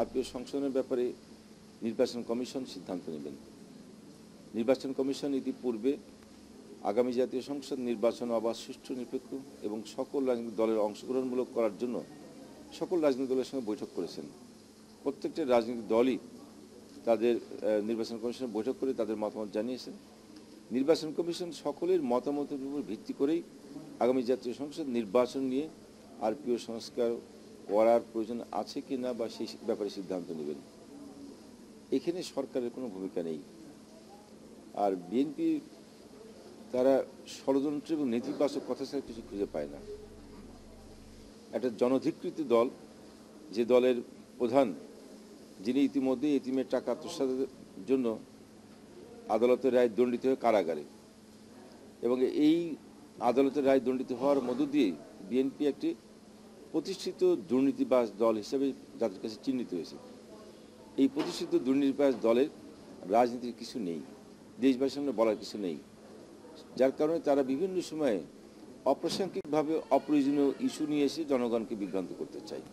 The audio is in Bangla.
আত্মীয় সংশোধনের ব্যাপারে নির্বাচন কমিশন সিদ্ধান্ত নেবেন নির্বাচন কমিশন ইতিপূর্বে আগামী জাতীয় সংসদ নির্বাচন আবার সুষ্ঠু নিরপেক্ষ এবং সকল রাজনৈতিক দলের অংশগ্রহণমূলক করার জন্য সকল রাজনৈতিক দলের সঙ্গে বৈঠক করেছেন প্রত্যেকটা রাজনৈতিক দলই তাদের নির্বাচন কমিশনে বৈঠক করে তাদের মতামত জানিয়েছেন নির্বাচন কমিশন সকলের মতামতের উপর ভিত্তি করেই আগামী জাতীয় সংসদ নির্বাচন নিয়ে আরপিও সংস্কার করার প্রয়োজন আছে কি না বা সেই ব্যাপারে সিদ্ধান্ত নেবেন এখানে সরকারের কোনো ভূমিকা নেই আর বিএনপি তারা ষড়যন্ত্র এবং নেতিবাচক কথা ছাড়া কিছু খুঁজে পায় না একটা জনধিকৃত দল যে দলের প্রধান যিনি ইতিমধ্যে এতিমের টাকা আত্মসাতের জন্য আদালতের রায় দণ্ডিত হয়ে কারাগারে এবং এই আদালতের রায় দণ্ডিত হওয়ার মধ্য দিয়ে বিএনপি একটি প্রতিষ্ঠিত দুর্নীতিবাস দল হিসেবে যাদের কাছে চিহ্নিত হয়েছে এই প্রতিষ্ঠিত দুর্নীতিবাস দলের রাজনীতির কিছু নেই দেশবাসীর সামনে বলার কিছু নেই যার কারণে তারা বিভিন্ন সময়ে অপ্রাসঙ্গিকভাবে অপ্রয়োজনীয় ইস্যু নিয়ে এসে জনগণকে বিভ্রান্ত করতে চায়